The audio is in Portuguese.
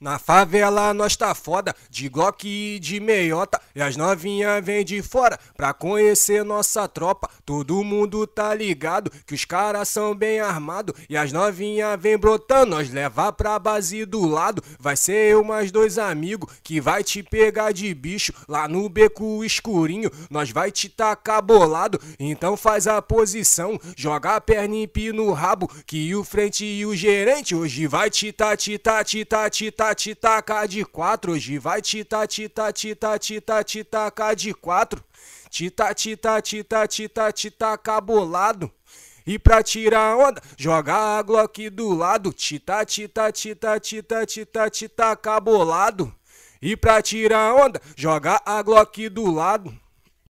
Na favela nós tá foda, de Glock e de meiota. E as novinhas vêm de fora pra conhecer nossa tropa. Todo mundo tá ligado que os caras são bem armados. E as novinhas vêm brotando, nós levar pra base do lado. Vai ser eu mais dois amigos que vai te pegar de bicho lá no beco escurinho. Nós vai te tacar bolado, então faz a posição. Joga a perna em pino rabo que o frente e o gerente hoje vai te tati, tati, tati, tati ta te tacar de quatro, hoje vai te ta te ta te ta te ta te tacar de quatro. Tita tita tita tita tita acabolado E pra tirar onda, joga a Glock do lado. Tita tita tita tita tita tita acabolado E pra tirar onda, joga a Glock do lado.